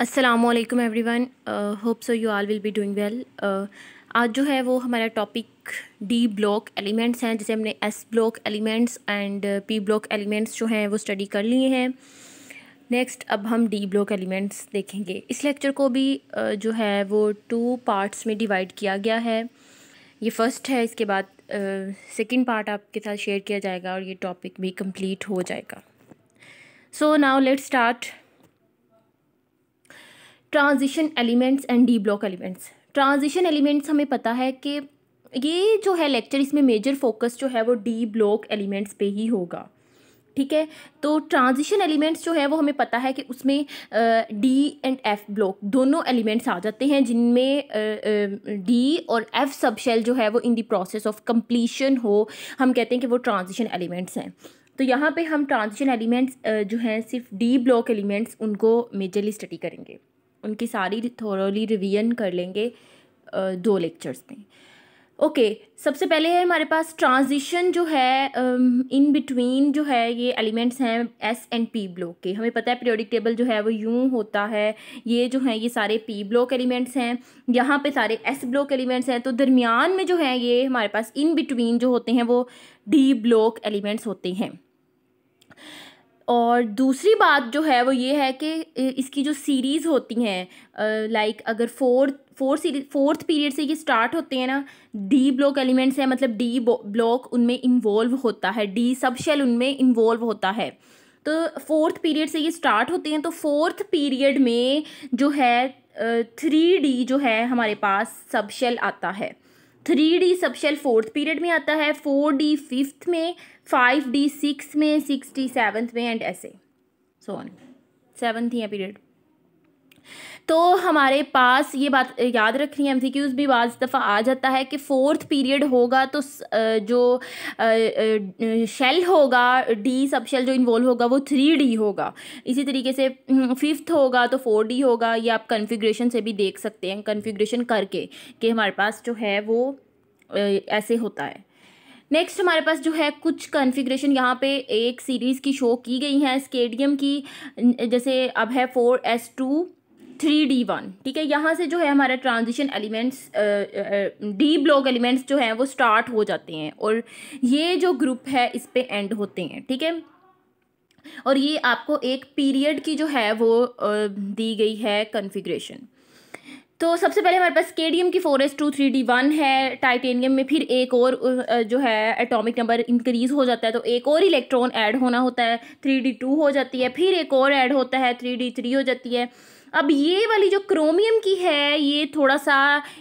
असलकम everyone hope so you all will be doing well आज जो है वो हमारा टॉपिक डी ब्लॉक एलिमेंट्स हैं जैसे हमने S block elements and P block elements जो हैं वो स्टडी कर लिए हैं नेक्स्ट अब हम डी ब्लॉक एलिमेंट्स देखेंगे इस लेक्चर को भी uh, जो है वो टू पार्ट्स में डिवाइड किया गया है ये फर्स्ट है इसके बाद सेकेंड uh, पार्ट आपके साथ शेयर किया जाएगा और ये टॉपिक भी कम्प्लीट हो जाएगा so now let start transition elements and D block elements transition elements हमें पता है कि ये जो है लेक्चर इसमें मेजर फोकस जो है वो डी ब्लॉक एलिमेंट्स पे ही होगा ठीक है तो ट्रांजिशन एलिमेंट्स जो है वो हमें पता है कि उसमें डी एंड एफ ब्लॉक दोनों एलिमेंट्स आ जाते हैं जिनमें डी और एफ सब शेल जो है वो in the process of completion हो हम कहते हैं कि वो ट्रांजिशन एलिमेंट्स हैं तो यहाँ पे हम ट्रांजिशन एलिमेंट्स जो हैं सिर्फ डी ब्लॉक एलिमेंट्स उनको मेजरली स्टडी करेंगे उनकी सारी थोरोली रिवीजन कर लेंगे दो लेक्चर्स में ओके okay, सबसे पहले है हमारे पास ट्रांजिशन जो है इन बिटवीन जो है ये एलिमेंट्स हैं एस एंड पी ब्लॉक के हमें पता है पीरियोडिक टेबल जो है वो यूं होता है ये जो है ये सारे पी ब्लॉक एलिमेंट्स हैं यहाँ पे सारे एस ब्लॉक एलिमेंट्स हैं तो दरमियान में जो है ये हमारे पास इन बिटवीन जो होते हैं वो डी ब्लॉक एलिमेंट्स होते हैं और दूसरी बात जो है वो ये है कि इसकी जो सीरीज़ होती हैं लाइक अगर fourth fourth series fourth period से ये स्टार्ट होते हैं ना डी ब्लॉक एलिमेंट्स हैं मतलब डी ब्लॉक उनमें इन्वॉल्व होता है डी सब शेल उनमें इन्वॉल्व होता है तो फोर्थ पीरियड से ये स्टार्ट होते हैं तो फोर्थ पीरियड में जो है थ्री डी जो है हमारे पास सब शेल आता है three D subshell fourth period में आता है फोर डी फिफ्थ में फाइव डी सिक्स में सिक्स डी सेवन्थ में एंड ऐसे सो ऑन सेवन्थ ही है पीरियड तो हमारे पास ये बात याद रखनी है क्यूज भी बाज दफ़ा आ जाता है कि फोर्थ पीरियड होगा तो जो शेल होगा डी सब शेल जो इन्वॉल्व होगा वो थ्री डी होगा इसी तरीके से फिफ्थ हम्म, होगा तो फोर डी होगा ये आप कन्फिग्रेशन से भी देख सकते हैं कन्फिग्रेशन करके कि हमारे पास जो है वो ऐसे होता है नेक्स्ट हमारे पास जो है कुछ कॉन्फ़िगरेशन यहाँ पे एक सीरीज़ की शो की गई हैं स्केडियम की जैसे अब है four S two three D one ठीक है यहाँ से जो है हमारा transition elements D block elements जो हैं वो स्टार्ट हो जाते हैं और ये जो ग्रुप है इस पर एंड होते हैं ठीक है थीके? और ये आपको एक पीरियड की जो है वो दी गई है कन्फिग्रेशन तो सबसे पहले हमारे पास केडियम की four S two three D one है टाइटेनियम में फिर एक और जो है एटॉमिक नंबर इंक्रीज हो जाता है तो एक और इलेक्ट्रॉन ऐड होना होता है थ्री डी टू हो जाती है फिर एक और ऐड होता है थ्री डी थ्री हो जाती है अब ये वाली जो क्रोमियम की है ये थोड़ा सा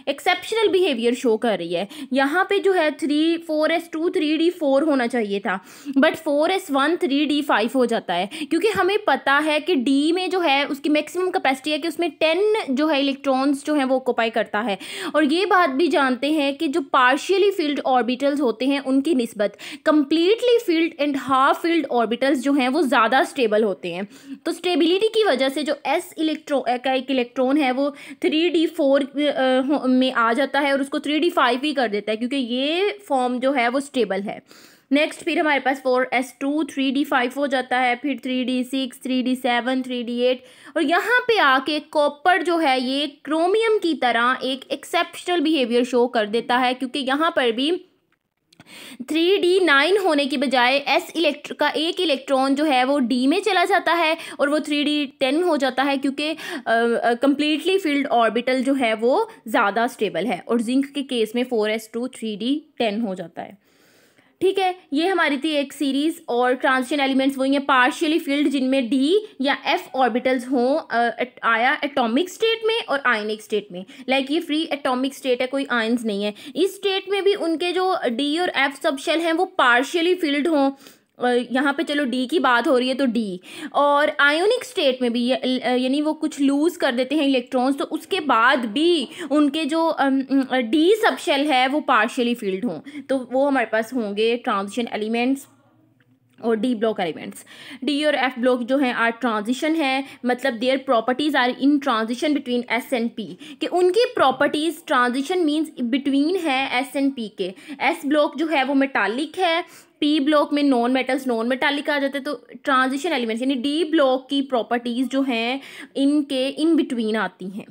एक्सेप्शनल बिहेवियर शो कर रही है यहाँ पे जो है three four S two three D four होना चाहिए था but four S one three D five हो जाता है क्योंकि हमें पता है कि डी में जो है उसकी मैक्सिमम कैपेसिटी है कि उसमें टेन जो है इलेक्ट्रॉन्स जो हैं वो ऑक्यूपाई करता है और ये बात भी जानते हैं कि जो पार्शियली फील्ड ऑर्बिटल्स होते हैं उनकी नस्बत completely filled and half filled orbitals जो हैं वो ज़्यादा स्टेबल होते हैं तो स्टेबिलिटी की वजह से जो एस इलेक्ट्रॉन Eh, का एक इलेक्ट्रॉन है वो थ्री डी फोर में आ जाता है और उसको थ्री डी फाइव ही कर देता है क्योंकि ये फॉर्म जो है वो स्टेबल है नेक्स्ट फिर हमारे पास four S two three D five हो जाता है फिर three D six three D seven three D eight और यहाँ पे आके कॉपर जो है ये क्रोमियम की तरह एक एक्सेप्शनल बिहेवियर शो कर देता है क्योंकि यहाँ पर भी थ्री डी नाइन होने की बजाय एस इलेक्ट्र का एक इलेक्ट्रॉन जो है वो डी में चला जाता है और वो थ्री डी टेन हो जाता है क्योंकि कम्प्लीटली फील्ड ऑर्बिटल जो है वो ज़्यादा स्टेबल है और जिंक के केस में four S two three D ten हो जाता है ठीक है ये हमारी थी एक सीरीज़ और ट्रांसिशन एलिमेंट्स वही हैं पार्शियली फील्ड जिनमें डी या एफ ऑर्बिटल्स हों आया एटॉमिक स्टेट में और आयनिक स्टेट में लाइक like ये फ्री एटॉमिक स्टेट है कोई आयन्स नहीं है इस स्टेट में भी उनके जो डी और एफ सब शेल हैं वो पार्शियली फील्ड हों यहाँ पे चलो डी की बात हो रही है तो डी और आयोनिक स्टेट में भी यानी वो कुछ लूज़ कर देते हैं इलेक्ट्रॉन्स तो उसके बाद भी उनके जो डी सबशेल है वो पार्शियली फील्ड हों तो वो हमारे पास होंगे ट्रांजिशन एलिमेंट्स और डी ब्लॉक एलिमेंट्स डी और एफ ब्लॉक जो हैं आर ट्रांजिशन है मतलब their properties are in transition between S and P कि उनकी प्रॉपर्टीज़ ट्रांजिशन मींस बिटवीन है एस एंड पी के एस ब्लॉक जो है वो मेटालिक है पी ब्लॉक में नॉन मेटल्स नॉन मेटालिक आ जाते हैं तो ट्रांजिशन एलिमेंट्स यानी डी ब्लॉक की प्रॉपर्टीज़ जो हैं इनके इन बिटवीन आती हैं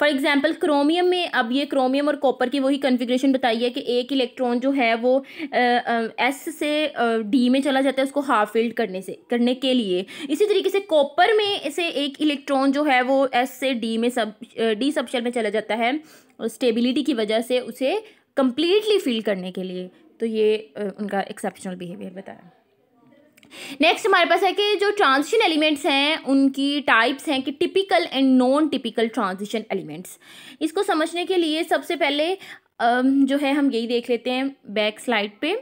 फॉर एग्जाम्पल क्रोमियम में अब ये क्रोमियम और कॉपर की वही कन्फिग्रेशन बताई है कि एक इलेक्ट्रॉन जो है वो एस से डी में चला जाता है उसको हाफ फिल्ड करने से करने के लिए इसी तरीके से कॉपर में से एक इलेक्ट्रॉन जो है वो एस से डी में सब डी सबशेल में चला जाता है स्टेबिलिटी की वजह से उसे कम्प्लीटली फिल करने के लिए तो ये उनका एक्सेप्शनल बिहेवियर बताया नेक्स्ट हमारे पास है कि जो ट्रांजिशन एलिमेंट्स हैं उनकी टाइप्स हैं कि typical and non typical transition elements इसको समझने के लिए सबसे पहले जो है हम यही देख लेते हैं बैक स्लाइड पे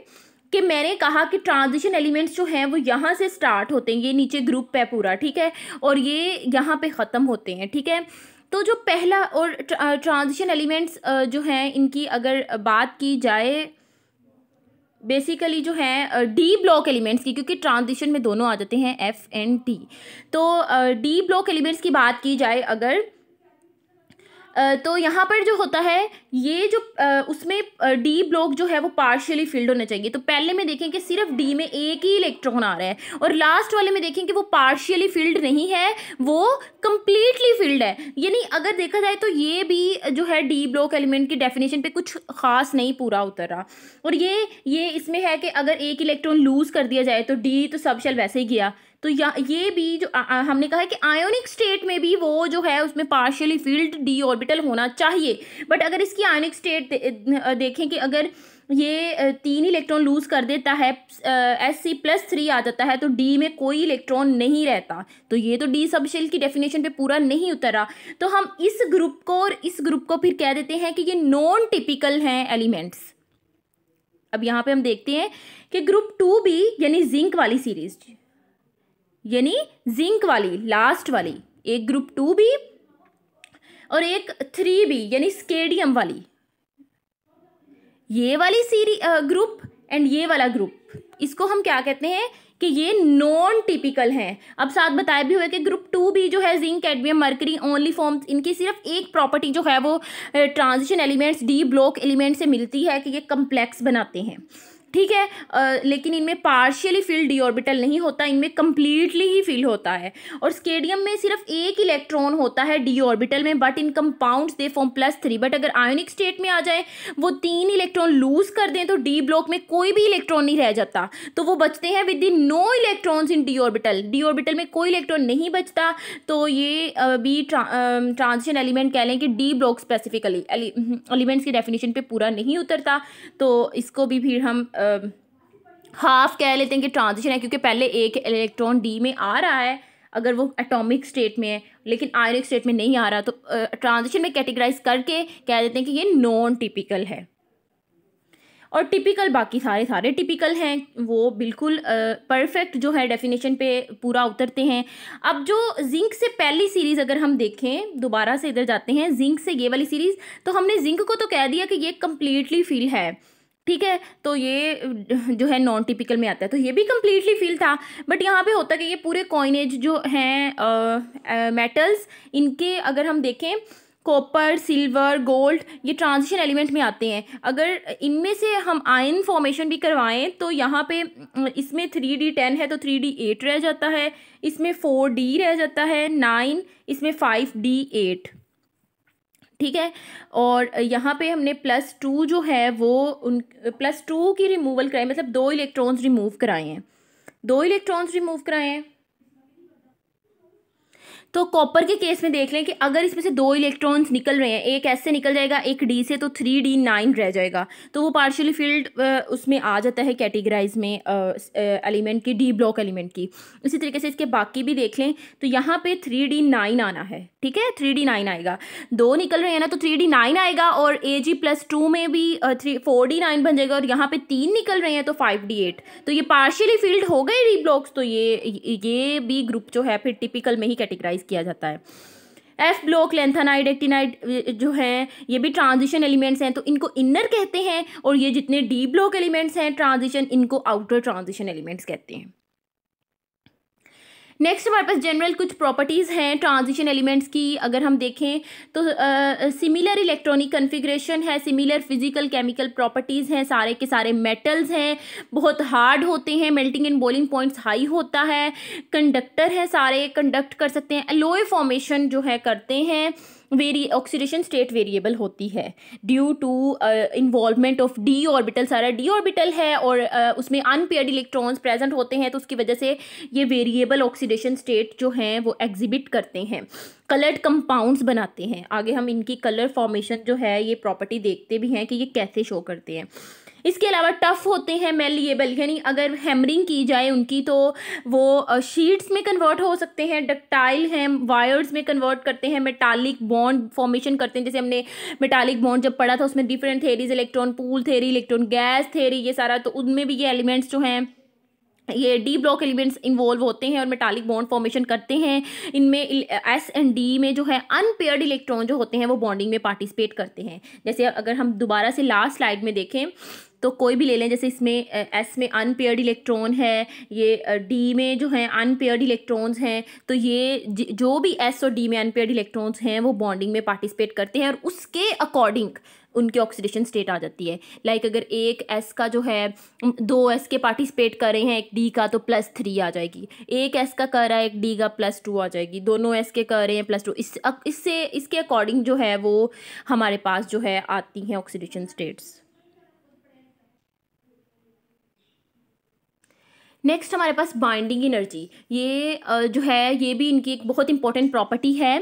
कि मैंने कहा कि ट्रांजिशन एलिमेंट्स जो हैं वो यहाँ से स्टार्ट होते हैं ये नीचे ग्रुप है पूरा ठीक है और ये यहाँ पे ख़त्म होते हैं ठीक है तो जो पहला और ट्रांजिशन एलिमेंट्स जो हैं इनकी अगर बात की जाए बेसिकली जो है डी ब्लॉक एलिमेंट्स की क्योंकि ट्रांजिशन में दोनों आ जाते हैं एफ एंड डी तो डी ब्लॉक एलिमेंट्स की बात की जाए अगर तो यहाँ पर जो होता है ये जो उसमें डी ब्लॉक जो है वो पार्शियली फिल्ड होना चाहिए तो पहले में देखें कि सिर्फ डी में एक ही इलेक्ट्रॉन आ रहा है और लास्ट वाले में देखें कि वो पार्शियली फिल्ड नहीं है वो कम्प्लीटली फिल्ड है यानी अगर देखा जाए तो ये भी जो है डी ब्लॉक एलिमेंट की डेफिनेशन पर कुछ खास नहीं पूरा उतर रहा और ये ये इसमें है कि अगर एक इलेक्ट्रॉन लूज़ कर दिया जाए तो डी तो सब शेल वैसे ही गया तो या ये भी जो आ, आ, हमने कहा है कि आयोनिक स्टेट में भी वो जो है उसमें पार्शियली फील्ड डी ऑर्बिटल होना चाहिए बट अगर इसकी आयोनिक स्टेट दे, देखें कि अगर ये तीन इलेक्ट्रॉन लूज कर देता है एस सी प्लस थ्री आ जाता है तो डी में कोई इलेक्ट्रॉन नहीं रहता तो ये तो डी सबशेल की डेफिनेशन पे पूरा नहीं उतरा तो हम इस ग्रुप को और इस ग्रुप को फिर कह देते हैं कि ये नॉन टिपिकल हैं एलिमेंट्स अब यहाँ पे हम देखते हैं कि ग्रुप टू भी यानी जिंक वाली सीरीज यानी जिंक वाली लास्ट वाली एक ग्रुप टू बी और एक थ्री बी यानी स्केडियम वाली ये वाली सीरी ग्रुप एंड ये वाला ग्रुप इसको हम क्या कहते हैं कि ये नॉन टिपिकल हैं अब साथ बताया भी हुआ कि ग्रुप टू भी जो है zinc cadmium mercury only form इनकी सिर्फ एक प्रॉपर्टी जो है वो transition elements D block element से मिलती है कि ये कम्प्लेक्स बनाते हैं ठीक है आ, लेकिन इनमें पार्शियली फिल डी ऑर्बिटल नहीं होता इनमें कम्प्लीटली ही फिल होता है और स्केडियम में सिर्फ एक इलेक्ट्रॉन होता है डी ऑर्बिटल में but in compound they form plus three but अगर आयोनिक स्टेट में आ जाए वो तीन इलेक्ट्रॉन लूज कर दें तो डी ब्लॉक में कोई भी इलेक्ट्रॉन नहीं रह जाता तो वो बचते हैं with in no electrons in d orbital d orbital में कोई इलेक्ट्रॉन नहीं बचता तो ये अभी ट्रांजिशन एलिमेंट कह लें कि डी ब्लॉक स्पेसिफिकली एलिमेंट्स की डेफिनेशन पे पूरा नहीं उतरता तो इसको भी फिर हम आ, हाफ कह लेते हैं कि ट्रांजिशन है क्योंकि पहले एक इलेक्ट्रॉन डी में आ रहा है अगर वो एटॉमिक स्टेट में है लेकिन आयनिक स्टेट में नहीं आ रहा तो ट्रांजिशन में कैटेगराइज करके कह देते हैं कि ये नॉन टिपिकल है और टिपिकल बाकी सारे सारे टिपिकल हैं वो बिल्कुल परफेक्ट जो है डेफिनेशन पे पूरा उतरते हैं अब जो जिंक से पहली सीरीज़ अगर हम देखें दोबारा से इधर जाते हैं जिंक से ये वाली सीरीज़ तो हमने जिंक को तो कह दिया कि ये कम्प्लीटली फील है ठीक है तो ये जो है नॉन टिपिकल में आता है तो ये भी कम्प्लीटली फील था बट यहाँ पे होता कि ये पूरे कॉइनेज जो हैं मेटल्स इनके अगर हम देखें कॉपर सिल्वर गोल्ड ये ट्रांजिशन एलिमेंट में आते हैं अगर इनमें से हम आयन फॉर्मेशन भी करवाएं तो यहाँ पे इसमें थ्री डी टेन है तो थ्री डी एट रह जाता है इसमें फोर डी रह जाता है नाइन इसमें फाइव डी एट ठीक है और यहाँ पे हमने प्लस टू जो है वो उन प्लस टू की रिमूवल कराई मतलब दो इलेक्ट्रॉन्स रिमूव कराए हैं दो इलेक्ट्रॉन्स रिमूव कराए हैं तो कॉपर के केस में देख लें कि अगर इसमें से दो इलेक्ट्रॉन्स निकल रहे हैं एक ऐसे निकल जाएगा एक डी से तो थ्री डी नाइन रह जाएगा तो वो पार्शियली फील्ड उसमें आ जाता है कैटेगराइज में एलिमेंट की डी ब्लॉक एलिमेंट की इसी तरीके से इसके बाकी भी देख लें तो यहाँ पे थ्री डी नाइन आना है ठीक है थ्री डी नाइन आएगा दो निकल रहे हैं ना तो थ्री डी नाइन आएगा और ए जी प्लस टू में भी थ्री फोर डी नाइन बन जाएगा और यहाँ पे तीन निकल रहे हैं तो फाइव डी एट तो ये पार्शियली फील्ड हो गए डी ब्लॉक्स तो ये ये भी ग्रुप जो है फिर टिपिकल में ही कैटेगराइज किया जाता है एफ ब्लॉक लेंथानाइड एक्टिनाइड जो हैं ये भी ट्रांजिशन एलिमेंट्स हैं तो इनको इनर कहते हैं और ये जितने डी ब्लॉक एलिमेंट्स हैं ट्रांजिशन इनको आउटर ट्रांजिशन एलिमेंट्स कहते हैं नेक्स्ट हमारे पास जनरल कुछ प्रॉपर्टीज़ हैं ट्रांजिशन एलिमेंट्स की अगर हम देखें तो सिमिलर इलेक्ट्रॉनिक कन्फिग्रेशन है सिमिलर फिजिकल केमिकल प्रॉपर्टीज़ हैं सारे के सारे मेटल्स हैं बहुत हार्ड होते हैं melting and boiling points high होता है कंडक्टर हैं सारे कंडक्ट कर सकते हैं एलोए फॉर्मेशन जो है करते हैं वेरी ऑक्सीडेशन स्टेट वेरिएबल होती है due to involvement of d orbital सारा डी ऑर्बिटल है और uh, उसमें अनपेयर्ड इलेक्ट्रॉन्स प्रेजेंट होते हैं तो उसकी वजह से ये वेरिएबल ऑक्सीडेशन स्टेट जो हैं वो एग्जिबिट करते हैं कलर्ड कंपाउंड्स बनाते हैं आगे हम इनकी कलर फॉर्मेशन जो है ये प्रॉपर्टी देखते भी हैं कि ये कैसे शो करते हैं इसके अलावा टफ़ होते हैं मेलिएबल यानी अगर हैमरिंग की जाए उनकी तो वो शीट्स में कन्वर्ट हो सकते हैं डक्टाइल हैं वायर्स में कन्वर्ट करते हैं मेटालिक बॉन्ड फॉर्मेशन करते हैं जैसे हमने मेटालिक बॉन्ड जब पढ़ा था उसमें different theories electron pool theory electron gas theory ये सारा तो उनमें भी ये एलिमेंट्स जो हैं ये डी ब्लॉक एलिमेंट्स इन्वॉल्व होते हैं और मेटालिक बॉन्ड फॉर्मेशन करते हैं इनमें एस एंड डी में जो है अनपेयर्ड इलेक्ट्रॉन जो होते हैं वो बॉन्डिंग में पार्टिसिपेट करते हैं जैसे अगर हम दोबारा से लास्ट स्लाइड में देखें तो कोई भी ले लें जैसे इसमें एस में अनपेयर्ड इलेक्ट्रॉन है ये डी में जो है अनपेयर्ड इलेक्ट्रॉन्स हैं तो ये जो भी एस और डी में अनपेयर्ड इलेक्ट्रॉन्स हैं वो बॉन्डिंग में पार्टिसिपेट करते हैं और उसके अकॉर्डिंग उनके ऑक्सीडेशन स्टेट आ जाती है लाइक like अगर एक एस का जो है दो एस के पार्टिसिपेट कर रहे हैं एक डी का तो प्लस थ्री आ जाएगी एक एस का कर रहा है एक डी का प्लस टू आ जाएगी दोनों एस के कर रहे हैं प्लस टू इस इससे इसके अकॉर्डिंग जो है वो हमारे पास जो है आती हैं ऑक्सीडेशन स्टेट्स नेक्स्ट हमारे पास बाइंडिंग एनर्जी ये जो है ये भी इनकी एक बहुत इंपॉर्टेंट प्रॉपर्टी है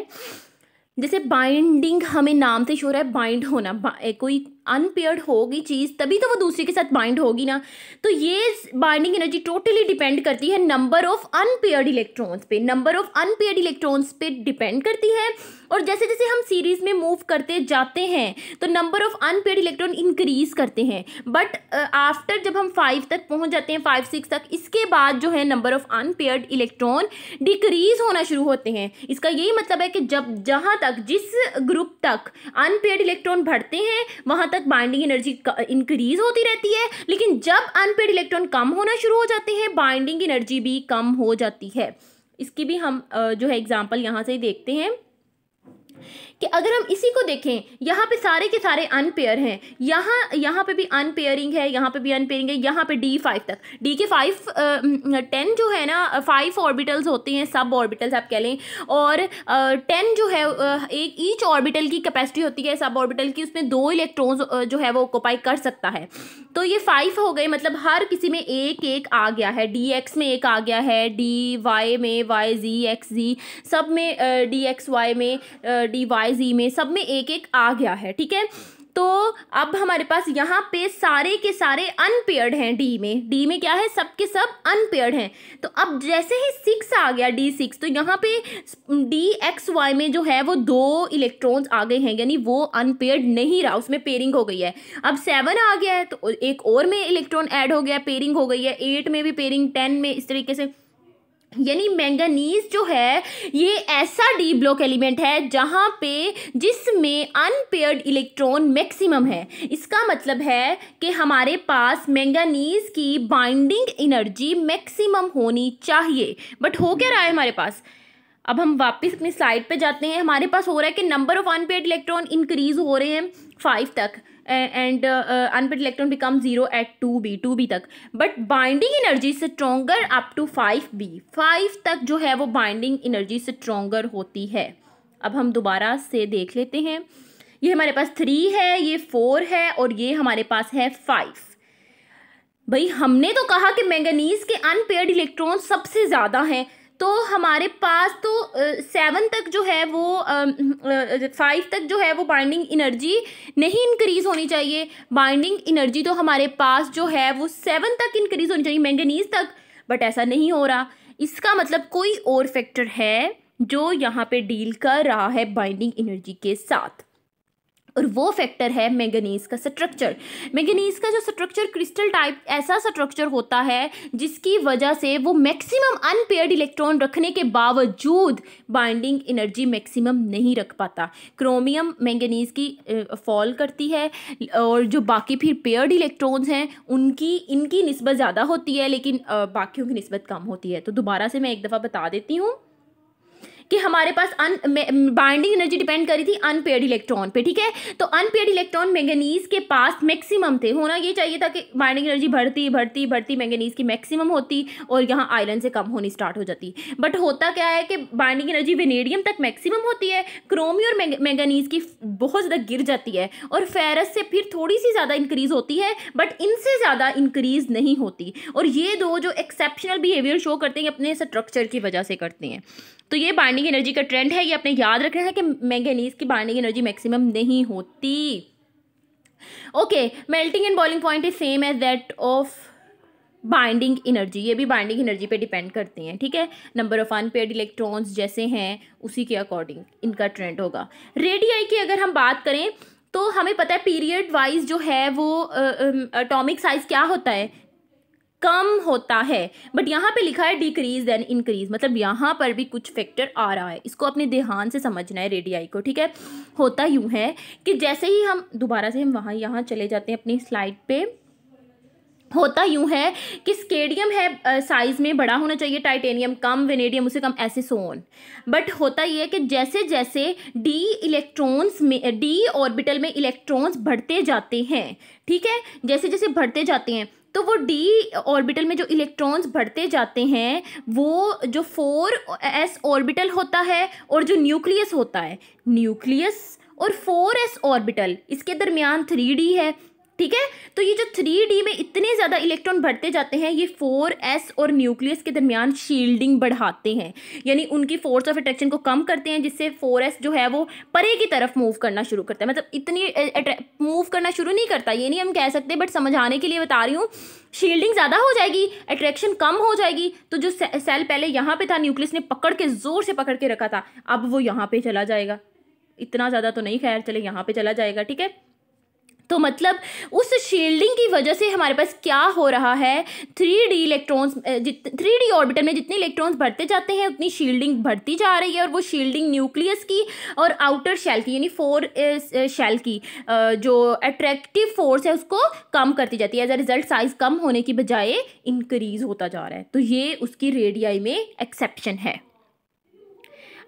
जैसे बाइंडिंग हमें नाम से शोर है बाइंड होना कोई अनपेयर्ड होगी चीज़ तभी तो वो दूसरे के साथ बाइंड होगी ना तो ये बाइंडिंग एनर्जी टोटली डिपेंड करती है नंबर ऑफ अनपेयर्ड इलेक्ट्रॉन्स पे नंबर ऑफ अनपेयर्ड इलेक्ट्रॉन्स पे डिपेंड करती है और जैसे जैसे हम सीरीज में मूव करते जाते हैं तो number of unpaired electron increase करते हैं बट आफ्टर जब हम फाइव तक पहुंच जाते हैं फाइव सिक्स तक इसके बाद जो है number of unpaired electron decrease होना शुरू होते हैं इसका यही मतलब है कि जब जहाँ तक जिस ग्रुप तक अनपेड इलेक्ट्रॉन भरते हैं वहाँ तक बाइंडिंग एनर्जी इंक्रीज होती रहती है लेकिन जब अनपेड इलेक्ट्रॉन कम होना शुरू हो जाते हैं बाइंडिंग एनर्जी भी कम हो जाती है इसकी भी हम जो है एग्जाम्पल यहाँ से देखते हैं कि अगर हम इसी को देखें यहाँ पे सारे के सारे अनपेयर हैं यहाँ यहाँ पे भी अनपेयरिंग है यहाँ पे भी अनपेयरिंग है यहाँ पे डी फाइव तक डी के फाइव टेन जो है ना फाइव ऑर्बिटल्स होते हैं सब ऑर्बिटल्स आप कह लें और टेन जो है एक ईच ऑर्बिटल की कैपेसिटी होती है सब ऑर्बिटल की उसमें दो इलेक्ट्रॉन्स जो है वो ऑक्यूपाई कर सकता है तो ये फाइव हो गए मतलब हर किसी में एक एक आ गया है डी एक्स में एक आ गया है डी वाई में वाई जी एक्स जी सब में डी एक्स वाई में डी वाई जी में सब में एक एक आ गया है ठीक है तो अब हमारे पास यहाँ पे सारे के सारे अनपेयर्ड हैं डी में डी में क्या है सब के सब अनपेयर्ड हैं तो अब जैसे ही सिक्स आ गया डी सिक्स तो यहाँ पे डी एक्स वाई में जो है वो दो इलेक्ट्रॉन्स आ गए हैं यानी वो अनपेयर्ड नहीं रहा उसमें पेयरिंग हो गई है अब सेवन आ गया है तो एक और में इलेक्ट्रॉन ऐड हो गया पेयरिंग हो गई है एट में भी पेयरिंग टेन में इस तरीके से यानी मैंगनीज जो है ये ऐसा डी ब्लॉक एलिमेंट है जहाँ पे जिसमें अनपेयर्ड इलेक्ट्रॉन मैक्सिमम है इसका मतलब है कि हमारे पास मैंगनीज की बाइंडिंग एनर्जी मैक्सिमम होनी चाहिए बट हो क्या रहा है हमारे पास अब हम वापस अपनी स्लाइड पे जाते हैं हमारे पास हो रहा है कि number of unpaired electron increase हो रहे हैं फाइव तक and unpaired electron become zero at two B two B तक but binding energy stronger up to five B five तक जो है वो बाइंडिंग एनर्जी स्ट्रोंगर होती है अब हम दोबारा से देख लेते हैं ये हमारे पास थ्री है ये फोर है और ये हमारे पास है फाइव भाई हमने तो कहा कि मैंगनीज के अनपेड इलेक्ट्रॉन सबसे ज़्यादा हैं तो हमारे पास तो सेवन तक जो है वो फाइव तक जो है वो बाइंडिंग इनर्जी नहीं इंक्रीज़ होनी चाहिए बाइंडिंग इनर्जी तो हमारे पास जो है वो सेवन तक इंक्रीज़ होनी चाहिए मैंगनीज तक बट ऐसा नहीं हो रहा इसका मतलब कोई और फैक्टर है जो यहाँ पे डील कर रहा है बाइंडिंग एनर्जी के साथ और वो फैक्टर है मैगनीज का स्ट्रक्चर मैगनीज का जो स्ट्रक्चर क्रिस्टल टाइप ऐसा स्ट्रक्चर होता है जिसकी वजह से वो मैक्सिमम अनपेयर्ड इलेक्ट्रॉन रखने के बावजूद बाइंडिंग एनर्जी मैक्सिमम नहीं रख पाता क्रोमियम मैंगनीज की फॉल करती है और जो बाकी फिर पेयर्ड इलेक्ट्रॉन्स हैं उनकी इनकी नस्बत ज़्यादा होती है लेकिन बाकियों की नस्बत कम होती है तो दोबारा से मैं एक दफ़ा बता देती हूँ कि हमारे पास अन बाइंडिंग एनर्जी डिपेंड करी थी अनपेड इलेक्ट्रॉन पे ठीक है तो अनपेड इलेक्ट्रॉन मैंगनीज के पास मैक्सिमम थे होना ये चाहिए था कि बाइंडिंग एनर्जी बढ़ती बढ़ती बढ़ती मैंगनीज की मैक्सिमम होती और यहाँ आयरन से कम होनी स्टार्ट हो जाती बट होता क्या है कि बाइंडिंग एनर्जी वेनेडियम तक मैक्सिमम होती है क्रोमी और मैंगनीज की बहुत ज़्यादा गिर जाती है और फेरस से फिर थोड़ी सी ज़्यादा इंक्रीज होती है बट इनसे ज़्यादा इंक्रीज नहीं होती और ये दो जो एक्सेप्शनल बिहेवियर शो करते हैं अपने स्ट्रक्चर की वजह से करते हैं तो ये बाइंडिंग बाइंडिंग एनर्जी का ट्रेंड है ये अपने याद रखना है कि मैंगनीज की बाइंडिंग एनर्जी मैक्सिमम नहीं होती okay melting and boiling point is same as that of binding energy ये भी बाइंडिंग एनर्जी पे डिपेंड करते हैं ठीक है नंबर ऑफ अनपेड इलेक्ट्रॉन्स जैसे हैं उसी के अकॉर्डिंग इनका ट्रेंड होगा रेडियाई की अगर हम बात करें तो हमें पता है पीरियड वाइज जो है वो अटोमिक साइज क्या होता है कम होता है बट यहाँ पे लिखा है डिक्रीज देन इंक्रीज मतलब यहाँ पर भी कुछ फैक्टर आ रहा है इसको अपने ध्यान से समझना है रेडियाई को ठीक है होता यूँ है कि जैसे ही हम दोबारा से हम वहाँ यहाँ चले जाते हैं अपनी स्लाइड पे होता यूँ है कि स्केडियम है साइज़ में बड़ा होना चाहिए टाइटेनियम कम वेनेडियम उससे कम ऐसे सोन बट होता ये है कि जैसे जैसे डी इलेक्ट्रॉन्स में डी ऑर्बिटल में इलेक्ट्रॉन्स बढ़ते जाते हैं ठीक है जैसे जैसे बढ़ते जाते हैं तो वो डी ऑर्बिटल में जो इलेक्ट्रॉन्स बढ़ते जाते हैं वो जो फोर एस ऑर्बिटल होता है और जो न्यूक्लियस होता है न्यूक्लियस और फोर एस ऑर्बिटल इसके दरमियान थ्री डी है ठीक है तो ये जो थ्री डी में इतने ज़्यादा इलेक्ट्रॉन बढ़ते जाते हैं ये फोर एस और न्यूक्लियस के दरमियान शील्डिंग बढ़ाते हैं यानी उनकी फोर्स ऑफ अट्रैक्शन को कम करते हैं जिससे फोर एस जो है वो परे की तरफ मूव करना शुरू करता है मतलब इतनी मूव करना शुरू नहीं करता ये नहीं हम कह सकते बट समझाने के लिए बता रही हूँ शील्डिंग ज़्यादा हो जाएगी अट्रैक्शन कम हो जाएगी तो जो सेल पहले यहाँ पे था न्यूक्लियस ने पकड़ के ज़ोर से पकड़ के रखा था अब वो यहाँ पे चला जाएगा इतना ज़्यादा तो नहीं खैर चले यहाँ पे चला जाएगा ठीक है तो मतलब उस शील्डिंग की वजह से हमारे पास क्या हो रहा है three d electrons three d orbital में जितने इलेक्ट्रॉन्स बढ़ते जाते हैं उतनी शील्डिंग बढ़ती जा रही है और वो शील्डिंग न्यूक्लियस की और आउटर शेल की यानी फोर शेल की जो अट्रैक्टिव फोर्स है उसको कम करती जाती है एज अ रिजल्ट साइज कम होने की बजाय इंक्रीज होता जा रहा है तो ये उसकी रेडियाई में एक्सेप्शन है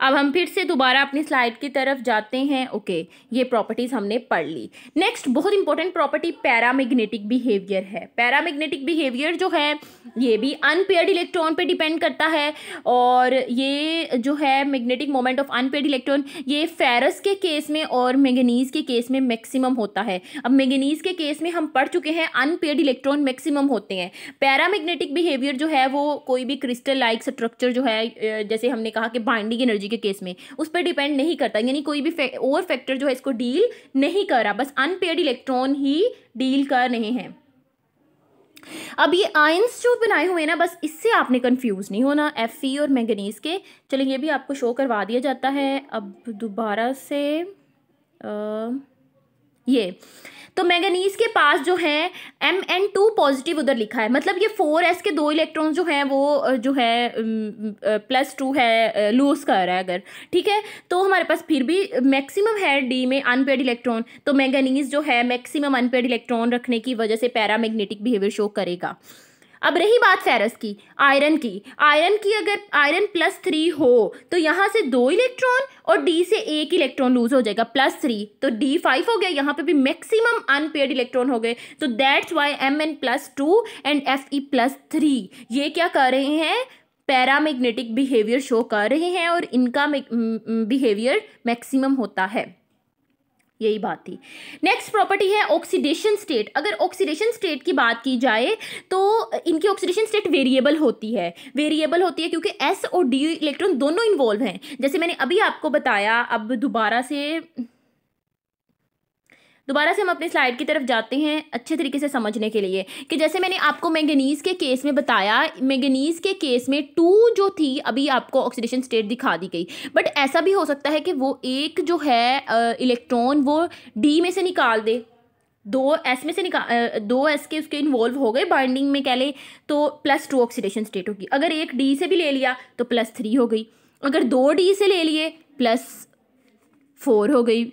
अब हम फिर से दोबारा अपनी स्लाइड की तरफ जाते हैं ओके ये प्रॉपर्टीज़ हमने पढ़ ली नेक्स्ट बहुत इंपॉर्टेंट प्रॉपर्टी पैरामैग्नेटिक बिहेवियर है पैरामैग्नेटिक बिहेवियर जो है ये भी अनपेयर्ड इलेक्ट्रॉन पे डिपेंड करता है और ये जो है magnetic moment of unpaired electron ये फेरस के केस में और मैगनीज के केस में मैक्सिमम होता है अब मैगनीज के केस में हम पढ़ चुके हैं अनपेयर्ड इलेक्ट्रॉन मैक्सिमम होते हैं पैरामैग्नेटिक बिहेवियर जो है वो कोई भी क्रिस्टल लाइक स्ट्रक्चर जो है जैसे हमने कहा कि बाइंडिंग एनर्जी एनर्जी के केस में उस पर डिपेंड नहीं करता यानी कोई भी फे, और फैक्टर जो है इसको डील नहीं कर रहा बस अनपेड इलेक्ट्रॉन ही डील कर रहे हैं अब ये आयंस जो बनाए हुए हैं ना बस इससे आपने कंफ्यूज नहीं होना एफ ई और मैंगनीज के चलिए ये भी आपको शो करवा दिया जाता है अब दोबारा से आ, ये तो मैंगनीज के पास जो है एम एन टू पॉजिटिव उधर लिखा है मतलब ये फोर एस के दो इलेक्ट्रॉन जो हैं वो जो है प्लस टू है लूज कर रहा है अगर ठीक है तो हमारे पास फिर भी मैक्सिमम है डी में अनपेड इलेक्ट्रॉन तो मैंगनीज जो है मैक्सिमम अनपेड इलेक्ट्रॉन रखने की वजह से पैरामैग्नेटिक बिहेवियर शो करेगा अब रही बात फेरस की आयरन की आयरन की अगर आयरन प्लस थ्री हो तो यहाँ से दो इलेक्ट्रॉन और डी से एक इलेक्ट्रॉन लूज हो जाएगा प्लस थ्री तो डी फाइव हो गया यहाँ पे भी मैक्सिमम अनपेड इलेक्ट्रॉन हो गए तो that's why M N plus two and F E plus three ये क्या कर रहे हैं पैरामैग्नेटिक बिहेवियर शो कर रहे हैं और इनका बिहेवियर मैक्सिमम होता है यही बात थी नेक्स्ट प्रॉपर्टी है ऑक्सीडेशन स्टेट अगर ऑक्सीडेशन स्टेट की बात की जाए तो इनकी ऑक्सीडेशन स्टेट वेरिएबल होती है वेरिएबल होती है क्योंकि एस और डी इलेक्ट्रॉन दोनों इन्वॉल्व हैं जैसे मैंने अभी आपको बताया अब दोबारा से दोबारा से हम अपनी स्लाइड की तरफ जाते हैं अच्छे तरीके से समझने के लिए कि जैसे मैंने आपको मैंगनीज़ के केस में बताया मैंगनीज़ के केस में टू जो थी अभी आपको ऑक्सीडेशन स्टेट दिखा दी गई बट ऐसा भी हो सकता है कि वो एक जो है इलेक्ट्रॉन वो डी में से निकाल दे दो एस में से निकाल दो एस के उसके इन्वॉल्व हो गए बाइंडिंग में कह लें तो प्लस टू ऑक्सीडेशन स्टेट होगी अगर एक डी से भी ले लिया तो प्लस थ्री हो गई अगर दो डी से ले लिए प्लस फोर हो गई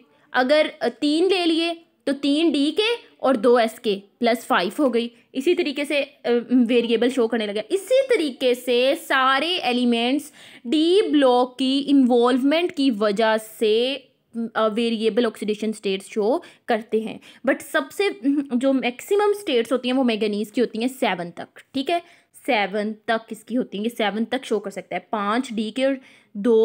अगर तीन ले लिए तो तीन डी के और दो एस के प्लस फाइव हो गई इसी तरीके से वेरिएबल शो करने लगा इसी तरीके से सारे एलिमेंट्स डी ब्लॉक की इन्वॉल्वमेंट की वजह से वेरिएबल ऑक्सीडेशन स्टेट्स शो करते हैं बट सबसे जो मैक्सिमम स्टेट्स होती हैं वो मैगनीज की होती हैं सेवन तक ठीक है सेवन तक इसकी होती हैं ये सेवन तक शो कर सकता है पाँच डी के और दो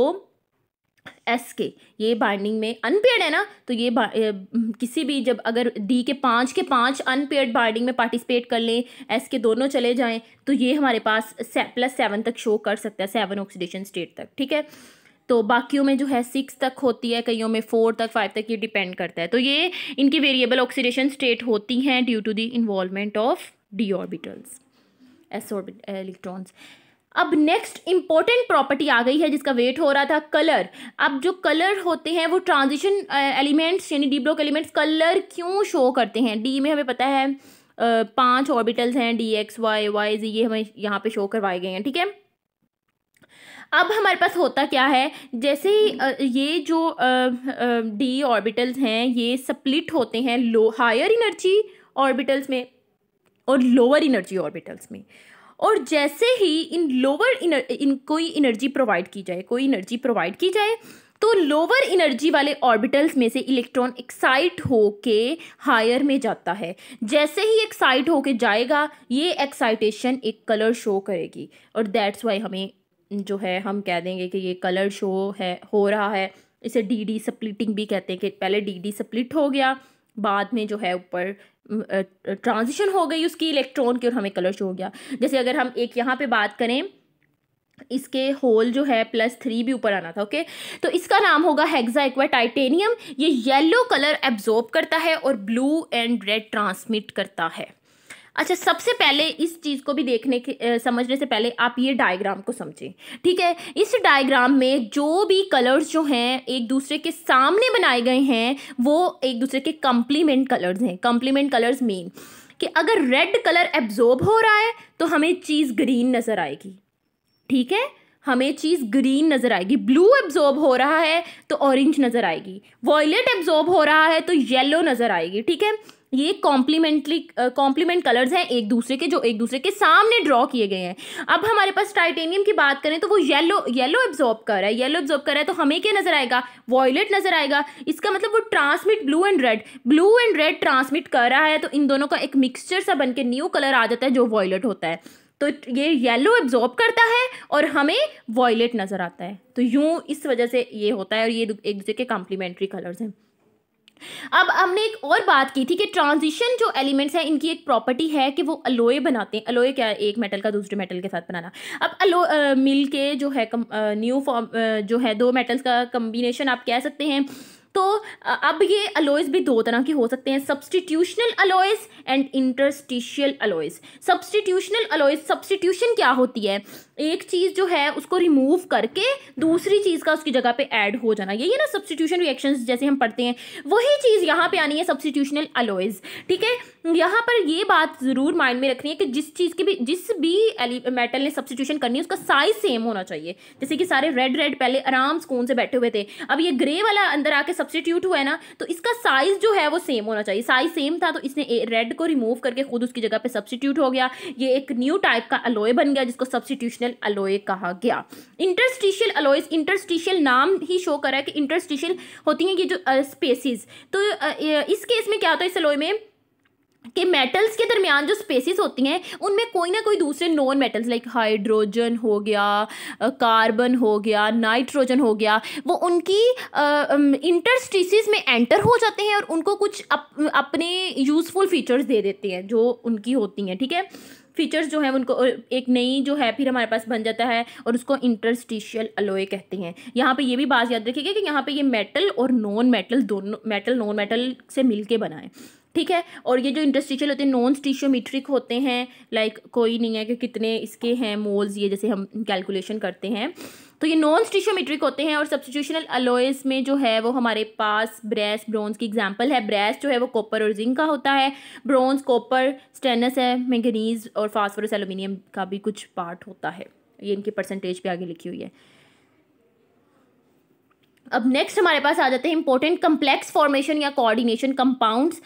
एस के ये बाइंडिंग में अनपेड है ना तो ये mm, किसी भी जब अगर डी के पाँच के पाँच अनपेड बाइंडिंग में पार्टिसिपेट कर लें एस के दोनों चले जाएं तो ये हमारे पास से, प्लस सेवन तक शो कर सकता है सेवन ऑक्सीडेशन स्टेट तक ठीक है तो बाकियों में जो है सिक्स तक होती है कईयों में फोर तक फाइव तक ये डिपेंड करता है तो ये इनकी वेरिएबल ऑक्सीडेशन स्टेट होती हैं due to the involvement of d orbitals s orbit electrons अब नेक्स्ट इंपॉर्टेंट प्रॉपर्टी आ गई है जिसका वेट हो रहा था कलर अब जो कलर होते हैं वो ट्रांजिशन एलिमेंट्स यानी डी ब्लॉक एलिमेंट्स कलर क्यों शो करते हैं डी में हमें पता है पांच ऑर्बिटल्स हैं d x y y z ये हमें यहाँ पे शो करवाए गए हैं ठीक है अब हमारे पास होता क्या है जैसे ये जो डी ऑर्बिटल्स हैं ये स्प्लिट होते हैं लो हायर इनर्जी ऑर्बिटल्स में और लोअर इनर्जी ऑर्बिटल्स में और जैसे ही इन लोअर इनर, इन कोई एनर्जी प्रोवाइड की जाए कोई एनर्जी प्रोवाइड की जाए तो लोअर एनर्जी वाले ऑर्बिटल्स में से इलेक्ट्रॉन एक्साइट होके हायर में जाता है जैसे ही एक्साइट होके जाएगा ये एक्साइटेशन एक कलर शो करेगी और दैट्स वाई हमें जो है हम कह देंगे कि ये कलर शो है हो रहा है इसे डी डी सप्लिटिंग भी कहते हैं कि पहले डी डी सप्लिट हो गया बाद में जो है ऊपर ट्रांजिशन हो गई उसकी इलेक्ट्रॉन की और हमें कलर शो हो गया जैसे अगर हम एक यहाँ पे बात करें इसके होल जो है प्लस थ्री भी ऊपर आना था ओके तो इसका नाम होगा हेक्सा एक्वा टाइटेनियम ये येलो कलर एब्जॉर्ब करता है और ब्लू एंड रेड ट्रांसमिट करता है अच्छा सबसे पहले इस चीज़ को भी देखने के समझने से पहले आप ये डायग्राम को समझें ठीक है इस डायग्राम में जो भी कलर्स जो हैं एक दूसरे के सामने बनाए गए हैं वो एक दूसरे के कम्प्लीमेंट कलर्स हैं कम्प्लीमेंट कलर्स मीन कि अगर रेड कलर एब्जॉर्ब हो रहा है तो हमें चीज़ ग्रीन नज़र आएगी ठीक है हमें चीज़ ग्रीन नज़र आएगी ब्लू एब्जॉर्ब हो रहा है तो ऑरेंज नज़र आएगी वॉयलेट एब्जॉर्ब हो रहा है तो येलो नज़र आएगी ठीक है ये कॉम्प्लीमेंट्री कॉम्प्लीमेंट कलर्स हैं एक दूसरे के जो एक दूसरे के सामने ड्रॉ किए गए हैं अब हमारे पास टाइटेनियम की बात करें तो वो येलो येलो एब्जॉर्ब कर रहा है येलो एब्जॉर्ब कर रहा है तो हमें क्या नज़र आएगा वॉयलेट नज़र आएगा इसका मतलब वो transmit blue and red blue and red transmit कर रहा है तो इन दोनों का एक मिक्सचर सा बन के न्यू कलर आ जाता है जो वॉयलेट होता है तो ये येलो एब्जॉर्ब करता है और हमें वॉयलेट नज़र आता है तो यूँ इस वजह से ये होता है और ये एक दूसरे के कॉम्प्लीमेंट्री कलर्स हैं अब हमने एक और बात की थी कि ट्रांजिशन जो एलिमेंट्स हैं इनकी एक प्रॉपर्टी है कि वो अलोए बनाते हैं अलोए क्या है? एक मेटल का दूसरे मेटल के साथ बनाना अब अलो मिल के जो है कम, न्यू फॉर्म जो है दो मेटल्स का कम्बिनेशन आप कह सकते हैं तो अब ये अलोइज भी दो तरह के हो सकते हैं substitutional alloys and interstitial alloys substitutional alloys substitution क्या होती है एक चीज़ जो है उसको रिमूव करके दूसरी चीज़ का उसकी जगह पे ऐड हो जाना यही है ना सब्सटीट्यूशन रिएक्शंस जैसे हम पढ़ते हैं वही चीज़ यहाँ पे आनी है सब्सटीट्यूशनल अलोइज ठीक है यहाँ पर ये बात ज़रूर माइंड में रखनी है कि जिस चीज़ के भी जिस भी मेटल ने सब्सिट्यूशन करनी है उसका साइज सेम होना चाहिए जैसे कि सारे रेड रेड पहले आराम सुकून से बैठे हुए थे अब ये ग्रे वाला अंदर आके सब्सिट्यूट हुआ है ना तो इसका साइज़ जो है वो सेम होना चाहिए साइज़ सेम था तो इसने रेड को रिमूव करके खुद उसकी जगह पर सब्सिट्यूट हो गया ये एक न्यू टाइप का अलोए बन गया जिसको सब्सिट्यूशनल अलोए कहा गया इंटरस्टिशियल अलोए इंटरस्टिशियल नाम ही शो करा है कि इंटरस्टिशियल होती हैं ये जो स्पेसिस तो इस केस में क्या होता है इस अलोए में कि मेटल्स के दरमियान जो स्पेसिस होती हैं उनमें कोई ना कोई दूसरे नॉन मेटल्स लाइक हाइड्रोजन हो गया कार्बन हो गया नाइट्रोजन हो गया वो उनकी इंटरस्टीसीज में एंटर हो जाते हैं और उनको कुछ अप, अपने यूज़फुल फीचर्स दे देते हैं जो उनकी होती हैं ठीक है फीचर्स जो हैं उनको एक नई जो है फिर हमारे पास बन जाता है और उसको इंटरस्टिशियल अलोए कहते हैं यहाँ पे ये भी बात याद रखिएगा कि यहाँ पे ये मेटल और नॉन मेटल दोनों मेटल नॉन मेटल से मिलके बना है ठीक है और ये जो इंटरस्टिशियल होते हैं नॉन स्टिशोमीट्रिक होते हैं लाइक कोई नहीं है कि कितने इसके हैं मोल्स ये जैसे हम कैलकुलेशन करते हैं तो ये नॉन स्टिशोमीट्रिक होते हैं और सब्सटीट्यूशनल अलोइस में जो है वो हमारे पास ब्रेस ब्रोंज की एग्जाम्पल है ब्रेस जो है वो कॉपर और जिंक का होता है ब्रोंज कॉपर स्टेनस है मैंगनीज और फास्फोरस एलुमिनियम का भी कुछ पार्ट होता है ये इनकी परसेंटेज पे आगे लिखी हुई है अब नेक्स्ट हमारे पास आ जाते हैं इंपॉर्टेंट कम्प्लेक्स फॉर्मेशन या कोऑर्डिनेशन कंपाउंड्स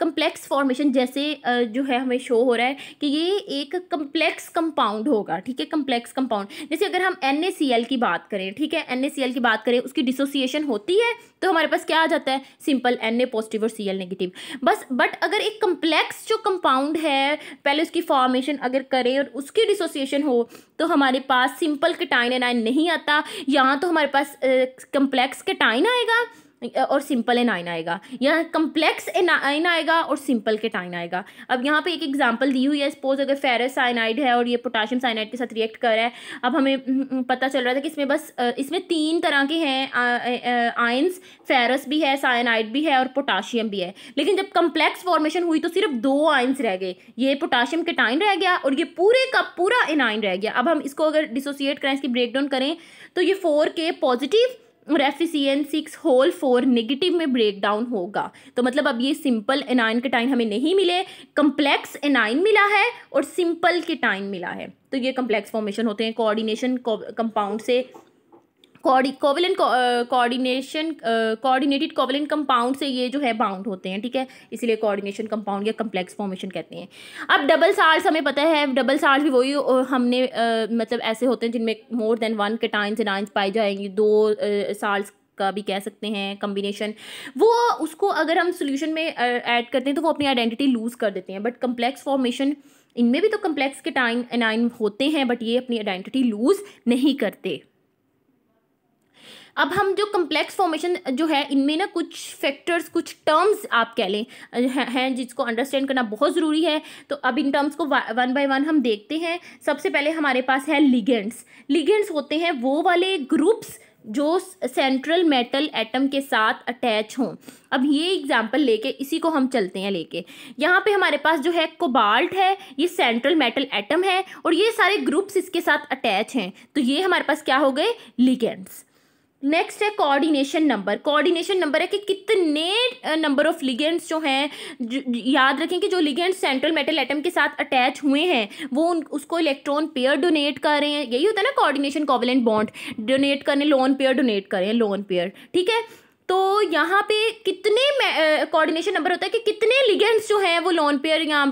कम्प्लेक्स फॉर्मेशन जैसे uh, जो है हमें शो हो रहा है कि ये एक कम्प्लेक्स कंपाउंड होगा ठीक है कम्प्लेक्स कंपाउंड जैसे अगर हम एन की बात करें ठीक है एन की बात करें उसकी डिसोसिएशन होती है तो हमारे पास क्या आ जाता है सिंपल एन ए पॉजिटिव और सी एल नेगेटिव बस बट अगर एक कम्प्लेक्स जो कंपाउंड है पहले उसकी फॉर्मेशन अगर करें और उसकी डिसोसिएशन हो तो हमारे पास सिंपल कटाइन एनाइन नहीं आता यहाँ तो हमारे पास कम्प्लेक्स कटाइन आएगा और सिंपल एन आइन आएगा या कम्प्लेक्स एन आइन आएगा और सिंपल के टाइन आएगा अब यहाँ पे एक एग्जांपल दी हुई है सपोज अगर फेरस साइनाइड है और ये पोटाशियम साइनाइड के साथ रिएक्ट कर रहा है अब हमें हम्म, हम्म, पता चल रहा था कि इसमें बस इसमें तीन तरह के हैं आइन्स फेरस भी है साइनाइड भी है और पोटाशियम भी है लेकिन जब कम्प्लेक्स फॉर्मेशन हुई तो सिर्फ दो आइन्स रह गए ये पोटाशियम के टाइन रह गया और ये पूरे का पूरा एनाइन रह गया अब हम इसको अगर डिसोसिएट करें इसकी ब्रेक डाउन करें तो ये फोर के पॉजिटिव और F six whole four negative में ब्रेक डाउन होगा तो मतलब अब ये सिंपल एनाइन कटाइन हमें नहीं मिले कम्प्लेक्स एनाइन मिला है और सिंपल के टाइम मिला है तो ये कम्प्लेक्स फॉर्मेशन होते हैं कोऑर्डिनेशन कंपाउंड से covalent coordination coordinated covalent compound से ये जो है बाउंड होते हैं ठीक है इसीलिए कोऑर्डिनेशन कंपाउंड या कंप्लेक्स फॉर्मेशन कहते हैं अब डबल साल्स हमें पता है डबल साल्स भी वही हमने आ, मतलब ऐसे होते हैं जिनमें more than one cations anions पाए जाएंगी दो साल्स का भी कह सकते हैं कम्बिनेशन वो उसको अगर हम सोल्यूशन में ऐड करते हैं तो वो अपनी आइडेंटिटी लूज़ कर देते हैं बट कम्प्लेक्स फॉर्मेशन इनमें भी तो कम्प्लेक्स के टाइम एनाइन होते हैं बट ये अपनी आइडेंटिटी लूज़ नहीं करते अब हम जो कम्प्लेक्स फॉर्मेशन जो है इनमें ना कुछ फैक्टर्स कुछ टर्म्स आप कह लें हैं जिसको अंडरस्टैंड करना बहुत ज़रूरी है तो अब इन टर्म्स को वन बाय वन हम देखते हैं सबसे पहले हमारे पास है लिगेंड्स लिगेंड्स होते हैं वो वाले ग्रुप्स जो सेंट्रल मेटल एटम के साथ अटैच हों अब ये एग्जांपल लेके इसी को हम चलते हैं लेके यहाँ पे हमारे पास जो है कोबाल्ट है ये सेंट्रल मेटल एटम है और ये सारे ग्रुप्स इसके साथ अटैच हैं तो ये हमारे पास क्या हो गए लिगेंड्स नेक्स्ट है कोऑर्डिनेशन नंबर कोऑर्डिनेशन नंबर है कि कितने नंबर ऑफ लिगेंड्स जो हैं याद रखें कि जो लिगेंड्स सेंट्रल मेटल एटम के साथ अटैच हुए हैं वो उन उसको इलेक्ट्रॉन पेयर डोनेट कर रहे हैं यही होता है ना कोऑर्डिनेशन कोवलेंट बॉन्ड डोनेट करने लोन पेयर डोनेट कर रहे हैं लोन पेयर ठीक है तो यहाँ पे कितने कोऑर्डिनेशन नंबर होता है कि कितने लिगेंड्स जो हैं वो लोन पेयर या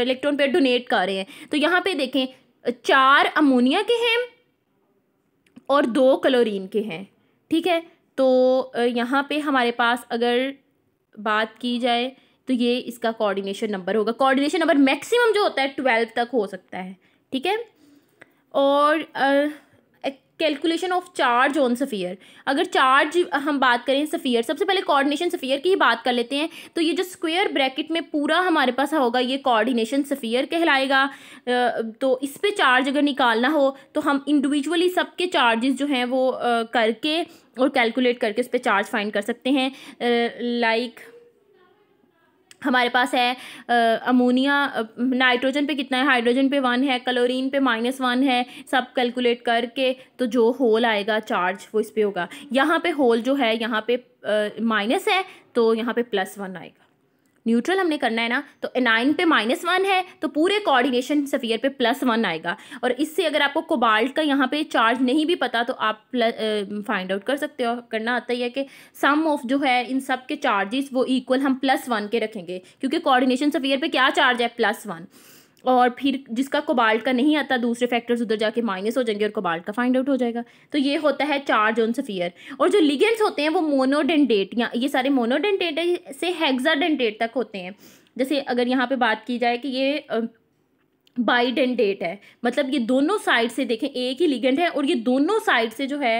इलेक्ट्रॉन पेयर डोनेट कर रहे हैं तो यहाँ पे देखें चार अमोनिया के हैं और दो क्लोरीन के हैं ठीक है तो यहाँ पे हमारे पास अगर बात की जाए तो ये इसका कोऑर्डिनेशन नंबर होगा कोऑर्डिनेशन नंबर मैक्सिमम जो होता है ट्वेल्व तक हो सकता है ठीक है और calculation of charge on sphere अगर चार्ज हम बात करें सफ़ियर सबसे पहले कोऑर्डिनेशन सफ़ियर की ही बात कर लेते हैं तो ये जो स्क्वेयर ब्रैकेट में पूरा हमारे पास होगा ये कोऑर्डिनेशन सफ़ियर कहलाएगा तो इस पर चार्ज अगर निकालना हो तो हम इंडिविजुअली सबके चार्जेस जो हैं वो करके और कैलकुलेट करके उस पर चार्ज फाइंड कर सकते हैं लाइक like, हमारे पास है अमोनिया नाइट्रोजन पे कितना है हाइड्रोजन पे वन है क्लोरीन पे माइनस वन है सब कैलकुलेट करके तो जो होल आएगा चार्ज वो इस पर होगा यहाँ पे होल जो है यहाँ पे माइनस है तो यहाँ पे प्लस वन आएगा न्यूट्रल हमने करना है ना तो एनाइन पे माइनस वन है तो पूरे कोऑर्डिनेशन सफ़ियर पे प्लस वन आएगा और इससे अगर आपको कोबाल्ट का यहाँ पे चार्ज नहीं भी पता तो आप फाइंड आउट कर सकते हो करना आता ही है कि सम ऑफ जो है इन सब के चार्जेस वो इक्वल हम प्लस वन के रखेंगे क्योंकि कोऑर्डिनेशन सफ़ियर पर क्या चार्ज है प्लस वन और फिर जिसका कोबाल्ट का नहीं आता दूसरे फैक्टर्स उधर जाके माइनस हो जाएंगे और कोबाल्ट का फाइंड आउट हो जाएगा तो ये होता है चार्ज ऑन सफ़ियर और जो लिगेंड्स होते हैं वो मोनोडेंटेट या ये सारे मोनोडेंटेट से हेक्साडेंटेट तक होते हैं जैसे अगर यहाँ पे बात की जाए कि ये बाईडेंटेट है मतलब ये दोनों साइड से देखें एक ही लिगेंड है और ये दोनों साइड से जो है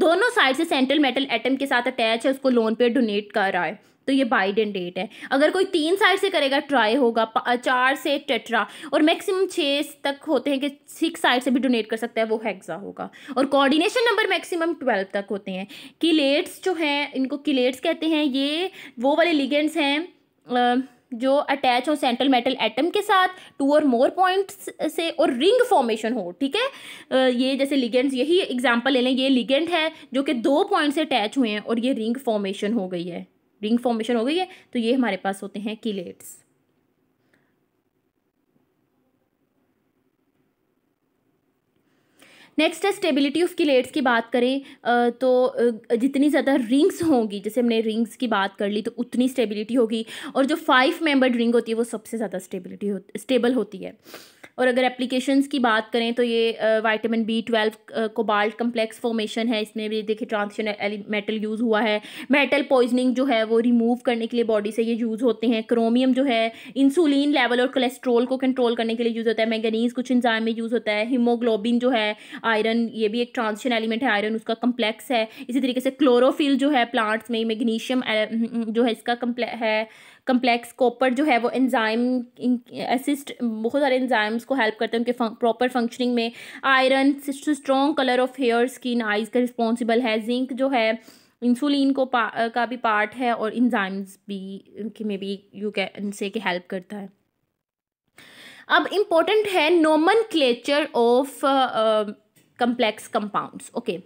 दोनों साइड से सेंट्रल मेटल एटम के साथ अटैच है उसको लोन पे डोनेट कर रहा है तो ये बाइडन डेट है अगर कोई तीन साइड से करेगा ट्राई होगा चार से टेट्रा और मैक्सिमम छः तक होते हैं कि सिक्स साइड से भी डोनेट कर सकता है वो हैग्जा होगा और कोऑर्डिनेशन नंबर मैक्सिमम ट्वेल्व तक होते हैं किलेट्स जो हैं इनको किलेट्स कहते हैं ये वो वाले लिगेंड्स हैं जो अटैच हो सेंट्रल मेटल एटम के साथ टू और मोर पॉइंट्स से और रिंग फॉर्मेशन हो ठीक है ये जैसे लिगेंड्स यही एग्जांपल ले लें ये लिगेंड है जो कि दो पॉइंट से अटैच हुए हैं और ये रिंग फॉर्मेशन हो गई है रिंग फॉर्मेशन हो गई है तो ये हमारे पास होते हैं किलेट्स नेक्स्ट है स्टेबिलिटी ऑफ किलेट्स की बात करें तो जितनी ज़्यादा रिंग्स होंगी जैसे हमने रिंग्स की बात कर ली तो उतनी स्टेबिलिटी होगी और जो फाइव मेंबर्ड रिंग होती है वो सबसे ज़्यादा स्टेबिलिटी हो स्टेबल होती है और अगर एप्लीकेशंस की बात करें तो ये vitamin B twelve cobalt complex formation है इसमें भी देखिए ट्रांसिशन मेटल यूज़ हुआ है मेटल पॉइजनिंग जो है वो रिमूव करने के लिए बॉडी से ये यूज़ होते हैं क्रोमियम जो है इंसुलिन लेवल और कोलेस्ट्रोल को कंट्रोल करने के लिए यूज़ होता है मैगनीज कुछ इंजाम में यूज़ होता है हीमोग्लोबिन जो है आयरन ये भी एक ट्रांजिशन एलिमेंट है आयरन उसका कम्प्लेक्स है इसी तरीके से क्लोरोफिल जो है प्लांट्स में मैग्नीशियम eh, mm, mm, जो है इसका कम्प्ले है कम्प्लेक्स कॉपर जो है वो एंजाइम असिस्ट बहुत सारे एंजाइम्स को हेल्प करते हैं उनके प्रॉपर फंक्शनिंग में iron strong colour of hair skin eyes का रिस्पॉन्सिबल है जिंक जो है इंसुलिन को पा, eh, का भी पार्ट है और इंजाइम्स भी कि may be you can say कि हेल्प करता है अब इम्पोर्टेंट है nomenclature of complex compounds okay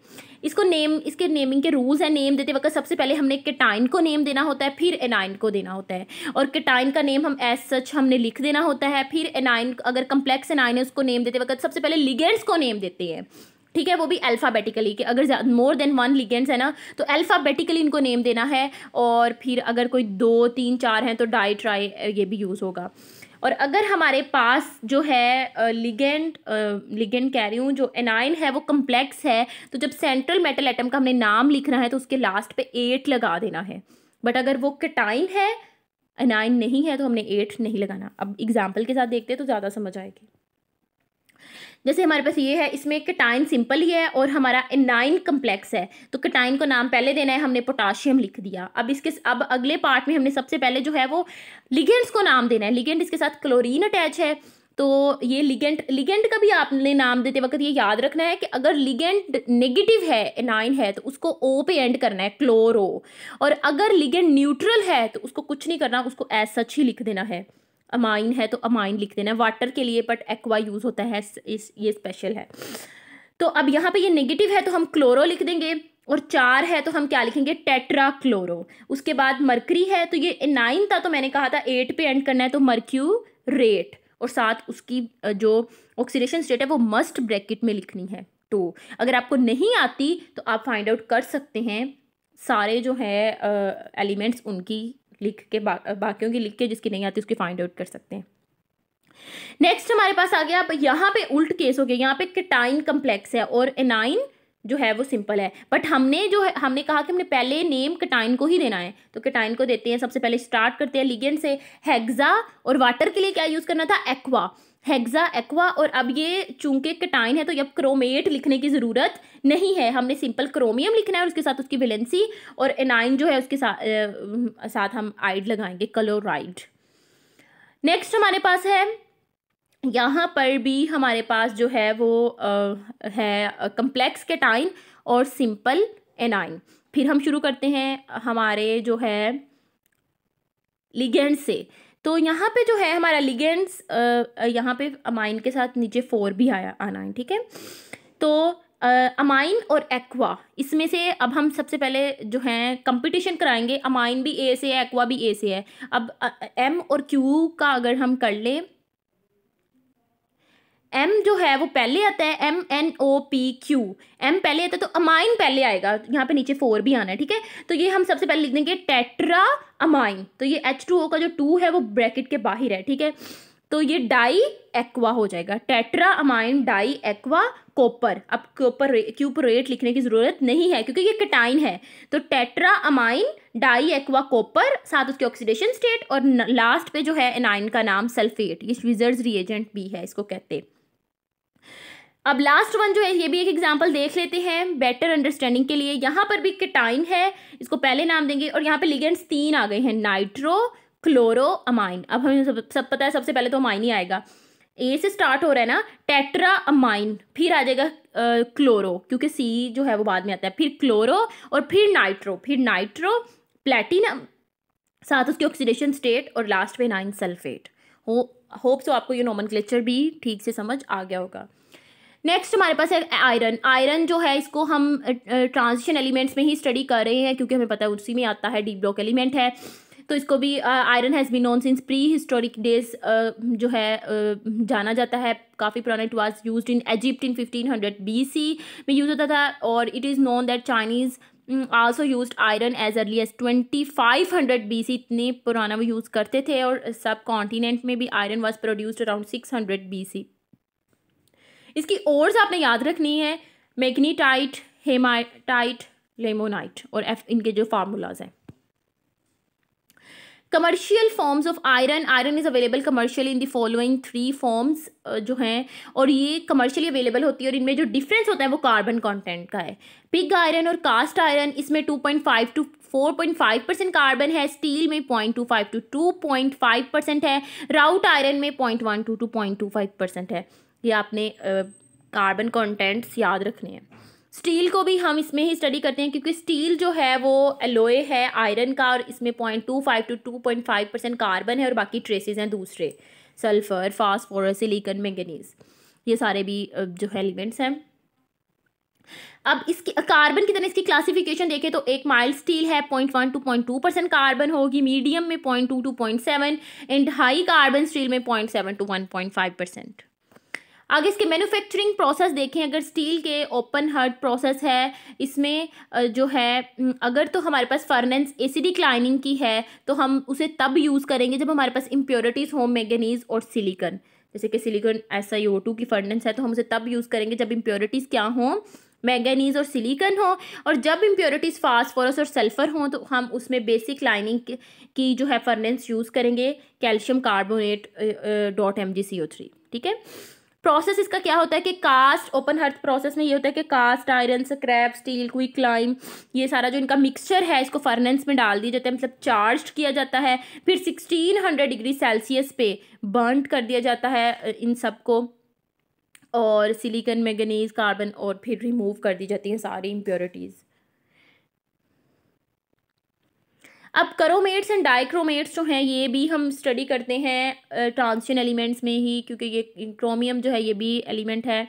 इसको नेम इसके नेमिंग के रूल्स हैं नेम देते वक्त सबसे पहले हमने केटाइन को नेम देना होता है फिर एनाइन को देना होता है और केटाइन का नेम हम एज सच हमने लिख देना होता है फिर एनाइन अगर कम्प्लेक्स एनाइन है उसको नेम देते वक्त सबसे पहले लिगेंड्स को नेम देते हैं ठीक है वो भी अल्फ़ाबेटिकली कि अगर मोर देन वन लिगेंड्स है ना तो अल्फ़ाबेटिकली इनको नेम देना है और फिर अगर कोई दो तीन चार हैं तो डाई ट्राई ये भी यूज़ होगा और अगर हमारे पास जो है लिगेंड लिगेंड कह रही हूँ जो एनाइन है वो कम्प्लेक्स है तो जब सेंट्रल मेटल एटम का हमने नाम लिखना है तो उसके लास्ट पे एट लगा देना है बट अगर वो कटाइन है एनाइन नहीं है तो हमने एट नहीं लगाना अब एग्जाम्पल के साथ देखते हैं तो ज़्यादा समझ आएगी जैसे हमारे पास ये है इसमें कटाइन सिंपल ही है और हमारा एनाइन कम्प्लेक्स है तो कटाइन को नाम पहले देना है हमने पोटाशियम लिख दिया अब इसके अब अगले पार्ट में हमने सबसे पहले जो है वो लिगेंट्स को नाम देना है लिगेंट इसके साथ क्लोरीन अटैच है तो ये लिगेंट लिगेंट का भी आपने नाम देते वक्त ये याद रखना है कि अगर लिगेंट नेगेटिव है एनाइन है तो उसको ओ पे एंड करना है क्लोरो और अगर लिगेंट न्यूट्रल है तो उसको कुछ नहीं करना उसको एज सच ही लिख देना है अमाइन है तो अमाइन लिख देना वाटर के लिए बट एक्वा यूज़ होता है इस ये स्पेशल है तो अब यहाँ पे ये नेगेटिव है तो हम क्लोरो लिख देंगे और चार है तो हम क्या लिखेंगे टेट्रा क्लोरो उसके बाद मरकरी है तो ये नाइन था तो मैंने कहा था एट पे एंड करना है तो मरक्यू रेट और साथ उसकी जो ऑक्सीडेशन स्टेट है वो मस्ट ब्रैकेट में लिखनी है टू तो अगर आपको नहीं आती तो आप फाइंड आउट कर सकते हैं सारे जो है एलिमेंट्स उनकी लिख के बा, बाकियों की लिख के जिसकी नहीं आती उसकी फाइंड आउट कर सकते हैं नेक्स्ट हमारे पास आ गया अब यहाँ पे उल्ट केस हो गया यहाँ पे कटाइन कम्प्लेक्स है और एनाइन जो है वो सिंपल है बट हमने जो है हमने कहा कि हमने पहले नेम कटाइन को ही देना है तो कटाइन को देते हैं सबसे पहले स्टार्ट करते हैं लिगेंड से हैग्जा और वाटर के लिए क्या यूज़ करना था एक्वा हेग्जा एक्वा और अब ये चूंकि कटाइन है तो अब क्रोमेट लिखने की ज़रूरत नहीं है हमने सिंपल क्रोमियम लिखना है और उसके साथ उसकी वेलेंसी और एनाइन जो है उसके साथ आ, साथ हम आइड लगाएंगे क्लोराइड नेक्स्ट हमारे पास है यहाँ पर भी हमारे पास जो है वो आ, है कम्प्लेक्स केटाइन और सिंपल एनाइन फिर हम शुरू करते हैं हमारे जो है लिगेंड से तो यहाँ पे जो है हमारा लिगेंड्स यहाँ पे अमाइन के साथ नीचे फोर भी आया आना है ठीक है तो अमाइन और एक्वा इसमें से अब हम सबसे पहले जो है कंपटीशन कराएंगे अमाइन भी ए से है एक्वा भी ए से है अब एम और क्यू का अगर हम कर लें एम जो है वो पहले आता है M N O P Q M पहले आता है तो अमाइन पहले आएगा यहाँ पे नीचे फोर भी आना है ठीक है तो ये हम सबसे पहले लिख देंगे टेट्रा अमाइन तो ये एच टू ओ का जो टू है वो ब्रैकेट के बाहर है ठीक है तो ये डाई एक्वा हो जाएगा tetraammine diaqua copper अब कॉपर क्यूपरेट लिखने की ज़रूरत नहीं है क्योंकि ये कटाइन है तो tetraammine diaqua copper साथ उसके ऑक्सीडेशन स्टेट और लास्ट पे जो है एनाइन का नाम सल्फेट ये स्विजर्स रिएजेंट भी है इसको कहते हैं अब लास्ट वन जो है ये भी एक एग्जाम्पल देख लेते हैं बेटर अंडरस्टैंडिंग के लिए यहाँ पर भी कटाइन है इसको पहले नाम देंगे और यहाँ पे लिगेंट्स तीन आ गए हैं नाइट्रो क्लोरो अमाइन अब हमें सब, सब पता है सबसे पहले तो अमाइन ही आएगा ए से स्टार्ट हो रहा है ना टेट्रा अमाइन फिर आ जाएगा क्लोरो क्योंकि सी जो है वो बाद में आता है फिर क्लोरो और फिर नाइट्रो फिर नाइट्रो प्लेटिनम साथ उसकी ऑक्सीडेशन स्टेट और लास्ट में नाइन सल्फेट हो होप सो आपको ये नोमन भी ठीक से समझ आ गया होगा नेक्स्ट हमारे पास है आयरन आयरन जो है इसको हम ट्रांजिशन एलिमेंट्स में ही स्टडी कर रहे हैं क्योंकि हमें पता है उसी में आता है डी ब्लॉक एलिमेंट है तो इसको भी iron has been known since prehistoric days जो है uh, जाना जाता है काफ़ी पुराना it was used in Egypt in fifteen hundred B C में यूज़ होता था और it is known that Chinese also used iron as early as twenty five hundred B C इतने पुराना वो यूज़ करते थे और सब कॉन्टीनेंट में भी iron was produced around six hundred B C इसकी ओर्स आपने याद रखनी है मैग्नीटाइट हेमाटाइट लेमोनाइट और एफ इनके जो फार्मूलाज हैं commercial forms of iron iron is available commercially in the following three forms जो हैं और ये कमर्शियली अवेलेबल होती है और इनमें जो डिफरेंस होता है वो कार्बन कंटेंट का है पिग आयरन और कास्ट आयरन इसमें 2.5 टू 4.5 परसेंट कार्बन है स्टील में 0.25 टू 2.5 परसेंट है राउट आयरन में 0.1 टू 2.25 परसेंट है ये आपने कार्बन कंटेंट्स याद रखने हैं स्टील को भी हम इसमें ही स्टडी करते हैं क्योंकि स्टील जो है वो एलोए है आयरन का और इसमें point two five to to point five percent carbon है और बाकी ट्रेसेस हैं दूसरे सल्फर फास्फोरस सिलिकन मैंगनीज ये सारे भी जो है एलिमेंट्स हैं अब इसकी कार्बन की तरह इसकी क्लासिफिकेशन देखें तो एक माइल्ड स्टील है point one to point two percent carbon होगी मीडियम में point two to point seven and high carbon steel में point seven to one point five percent आगे इसके मैन्युफैक्चरिंग प्रोसेस देखें अगर स्टील के ओपन हर्ट प्रोसेस है इसमें जो है अगर तो हमारे पास फर्नेंस एसिडिक लाइनिंग की है तो हम उसे तब यूज़ करेंगे जब हमारे पास इम्प्योरिटीज़ हो मैगनीज और सिलिकन जैसे कि सिलिकन ऐसा ही टू की फर्नेंस है तो हम उसे तब यूज़ करेंगे जब इम्प्योरिटीज़ क्या हों मैगनीज और सिलिकन हो और जब इम्प्योरिटीज़ फास्फोरस और सल्फ़र हों तो हम उसमें बेसिक लाइनिंग की जो है फर्नेंस यूज़ करेंगे calcium carbonate dot M G C O three ठीक है प्रोसेस इसका क्या होता है कि कास्ट ओपन हर्थ प्रोसेस में ये होता है कि cast iron scrap steel quicklime ये सारा जो इनका मिक्सचर है इसको फर्नेंस में डाल दिया जाता है मतलब चार्ज किया जाता है फिर सिक्सटीन हंड्रेड डिग्री सेल्सियस पे बर्न कर दिया जाता है इन सबको और सिलिकन मैगनीज कार्बन और फिर रिमूव कर दी जाती हैं सारी इम्प्योरिटीज़ अब करोमेट्स एंड डाइक्रोमेट्स जो हैं ये भी हम स्टडी करते हैं ट्रांसियन एलिमेंट्स में ही क्योंकि ये क्रोमियम जो है ये भी एलिमेंट है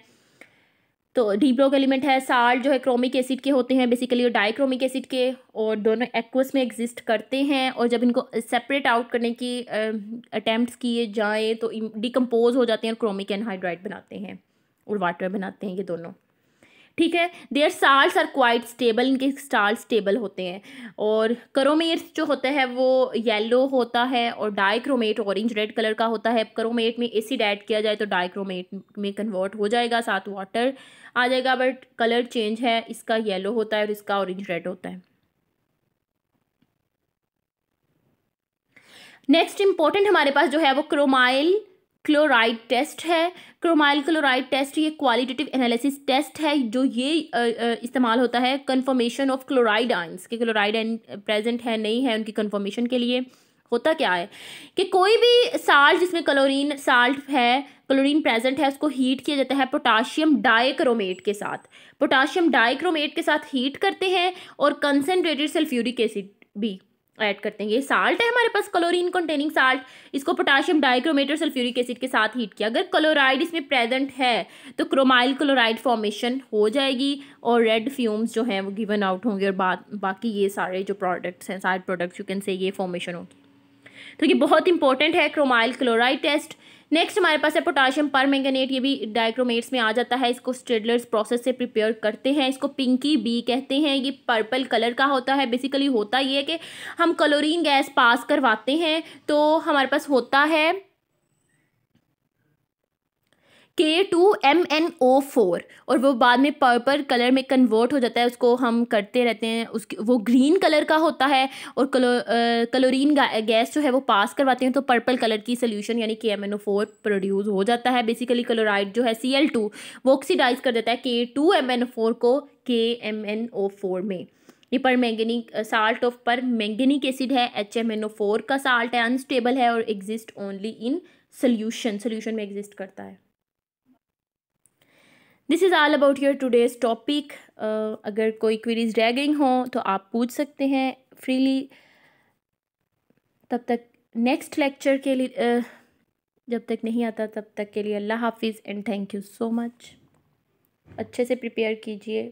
तो डी ब्लॉक एलिमेंट है साल्ट जो है क्रोमिक एसिड के होते हैं बेसिकली और डाइक्रोमिक एसिड के और दोनों एक्वस में एग्जिस्ट करते हैं और जब इनको सेपरेट आउट करने की अटैम्प्ट किए जाएँ तो डिकम्पोज हो जाते हैं और क्रोमिक एनहाइड्राइट बनाते हैं और वाटर बनाते हैं ये दोनों ठीक है their salts are quite stable इनके स्टार्स स्टेबल होते हैं और करोमेट्स जो होता है वो येलो होता है और डाइक्रोमेट ऑरेंज रेड कलर का होता है करोमेट में एसिड ऐड किया जाए तो डाइक्रोमेट में कन्वर्ट हो जाएगा साथ वाटर आ जाएगा बट कलर चेंज है इसका येलो होता है और इसका ऑरेंज रेड होता है नेक्स्ट इंपॉर्टेंट हमारे पास जो है वो क्रोमाइल क्लोराइड टेस्ट है क्रोमाइल क्लोराइड टेस्ट ये क्वालिटेटिव एनालिसिस टेस्ट है जो ये इस्तेमाल होता है कन्फर्मेशन ऑफ क्लोराइड आइंस के क्लोराइड प्रेजेंट है नहीं है उनकी कन्फर्मेशन के लिए होता क्या है कि कोई भी साल्ट जिसमें क्लोरीन साल्ट है क्लोरीन प्रेजेंट है उसको हीट किया जाता है पोटाशियम डाइक्रोमेट के साथ पोटाशियम डाइक्रोमेट के साथ हीट करते हैं और कंसनट्रेटेड सल्फ्यूरिक एसिड भी ऐड करते हैं ये साल्ट है हमारे पास क्लोरीन कंटेनिंग साल्ट इसको पोटाशियम डाइक्रोमेटर सल्फ्यूरिक एसिड के साथ हीट किया अगर क्लोराइड इसमें प्रेजेंट है तो क्रोमाइल क्लोराइड फॉर्मेशन हो जाएगी और रेड फ्यूम्स जो हैं वो गिवन आउट होंगे और बा, बाकी ये सारे जो प्रोडक्ट्स हैं सारे प्रोडक्ट्स यू कैन से ये फॉर्मेशन होगी तो ये बहुत इंपॉर्टेंट है क्रोमाइल क्लोराइड टेस्ट नेक्स्ट हमारे पास है पोटाशियम पर मैंगनेट ये भी डाइक्रोमेट्स में आ जाता है इसको स्टेडलर्स प्रोसेस से प्रिपेयर करते हैं इसको पिंकी बी कहते हैं ये पर्पल कलर का होता है बेसिकली होता ये है कि हम क्लोरीन गैस पास करवाते हैं तो हमारे पास होता है K two M N O four और वो बाद में पर्पल कलर में कन्वर्ट हो जाता है उसको हम करते रहते हैं उसकी वो ग्रीन कलर का होता है और कलो क्लोरीन गैस जो है वो पास करवाते हैं तो पर्पल कलर की सोल्यूशन यानी K M N O four produce हो जाता है बेसिकली क्लोराइड जो है सी एल टू वो ऑक्सीडाइज कर देता है K two M N O four को K M N O four में ये पर मैंगनी salt of permanganic acid है H M N O four का साल्ट है अनस्टेबल है और exist only in solution solution में एग्जिस्ट करता है this is all about your today's topic अगर कोई क्वेरीज रह गई हों तो आप पूछ सकते हैं फ्रीली तब तक नेक्स्ट लेक्चर के लिए जब तक नहीं आता तब तक के लिए अल्लाह हाफिज़ and thank you so much अच्छे से प्रिपेयर कीजिए